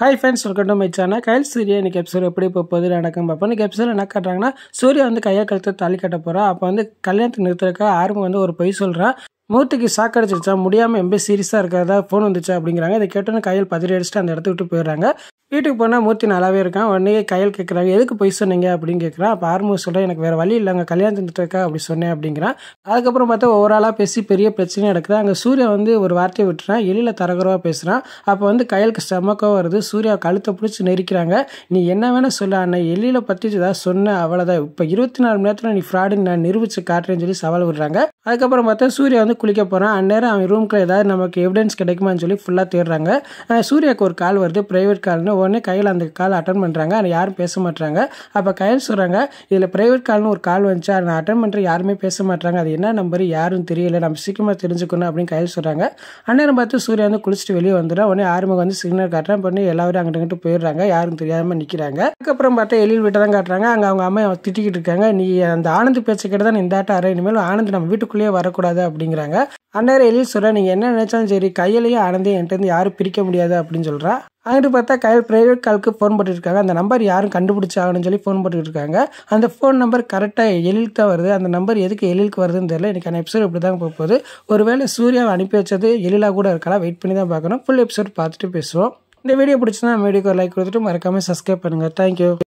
hi friends welcome to my channel கைல் சூரியா இன்றைக்கி episode எப்படி இப்போ போகுது நடக்கும் பார்ப்போம் இன்றைக்கி எபிசோட் என்ன காட்டுறாங்கன்னா சூர்யா வந்து கையை கழுத்து தாலி கட்ட போகிறா அப்போ வந்து கல்யாணத்தை நிறுத்துறக்க ஆர்வம் வந்து ஒரு பொய் சொல்கிறான் மூர்த்திக்கு சாக்கடிச்சிருச்சா முடியாமல் எம்பி சீரியஸாக இருக்கிறதா ஃபோன் வந்துச்சா அப்படிங்கிறாங்க இதை கேட்டோன்னு கையில் பதிரி அடிச்சுட்டு அந்த இடத்துக்கு விட்டு போயிடுறாங்க வீட்டுக்கு போனால் மூர்த்தி நல்லாவே இருக்கான் உடனே கையில் கேட்குறாங்க எதுக்கு போய் சொன்னீங்க அப்படின்னு கேட்குறான் அப்போ ஆர்மூர் சொல்கிறேன் எனக்கு வேறு வழி இல்லை அங்கே கல்யாணம் இருக்கா அப்படி சொன்னேன் அப்படிங்கிறான் அதுக்கப்புறம் பார்த்தா ஓவராலாக பேசி பெரிய பிரச்சனையாக நடக்குது அங்கே சூர்யா வந்து ஒரு வார்த்தையை விட்டுறான் எழில தரகரவாக பேசுகிறான் அப்போ வந்து கையலுக்கு செமக்கோ வருது சூர்யா கழுத்தை பிடிச்சி நெரிக்கிறாங்க நீ என்ன வேணால் சொல்ல அண்ணா எழில பற்றி ஏதாவது சொன்ன அவ்வளோதான் இப்போ இருபத்தி நாலு மணி நேரத்தில் நீ ஃப்ராடுன்னு நான் நிரூபித்து காட்டுறேன்னு சொல்லி சவால் விடுறாங்க அதுக்கப்புறம் பார்த்தா சூர்யா வந்து குளிக்க போகிறான் அந்நேரம் அவன் ரூம்க்குள்ள ஏதாவது நமக்கு எவிடன்ஸ் கிடைக்குமான்னு சொல்லி ஃபுல்லாக தேடுறாங்க சூர்யாவுக்கு ஒரு கால் வருது ப்ரைவேட் கால்னு உடனே கையில் அந்த கால் அட்டன் பண்ணுறாங்க ஆனால் யாரும் பேச மாட்டாங்க அப்போ கையில் சொல்கிறாங்க இதில் ப்ரைவேட் கால்னு ஒரு கால் வந்துச்சு அதை அட்டன் பண்ணுற யாருமே பேச மாட்டாங்க அது என்ன நம்பர் யாரும் தெரியல நம்ம சீக்கிரமாக தெரிஞ்சுக்கணும் அப்படின்னு கையில் சொல்கிறாங்க அண்ணன் பார்த்து சூரியன் வந்து குளிச்சுட்டு வெளியே வந்துடும் உடனே ஆறுமுக வந்து சிக்னல் காட்டுறான் பண்ணி எல்லாரும் அங்கிட்ட அங்கிட்டு போயிடுறாங்க யாரும் தெரியாமல் நிற்கிறாங்க அதுக்கப்புறம் பார்த்தா எழில் வீட்டை தான் காட்டுறாங்க அங்கே அவங்க அம்மா திட்டிக்கிட்டு இருக்காங்க நீ அந்த ஆனந்த் பேச்சுக்கிட்ட தான் இந்த ஆட்டம் அரை இனிமேல் ஆனந்த் நம்ம வீட்டுக்குள்ளேயே வரக்கூடாது அப்படிங்கிறாங்க அண்ணார் எழில் சொல்கிறேன் நீங்கள் என்ன நினச்சாலும் சரி கையிலேயே ஆனந்தே என்கிட்ட யாரும் பிரிக்க முடியாது அப்படின்னு சொல்கிறா அங்கிட்டு பார்த்தா கையில் ப்ரைவேட் காலுக்கு ஃபோன் போட்டுருக்காங்க அந்த நம்பர் யாரும் கண்டுபிடிச்சாகணும்னு சொல்லி ஃபோன் போட்டுருக்காங்க அந்த ஃபோன் நம்பர் கரெக்டாக எழிலுக்கு தான் வருது அந்த நம்பர் எதுக்கு எழிலுக்கு வருதுன்னு தெரியல இன்றைக்கான எபிசோட் இப்படி தான் போக போகுது ஒருவேளை சூர்யாவை அனுப்பி வச்சது எழிலாக கூட இருக்கலாம் வெயிட் பண்ணி தான் பார்க்கணும் ஃபுல் எபிசோட் பார்த்துட்டு பேசுவோம் இந்த வீடியோ பிடிச்சிருந்தா வீடியோக்கு லைக் கொடுத்துட்டு மறக்காமல் சப்ஸ்கிரைப் பண்ணுங்கள் தேங்க்யூ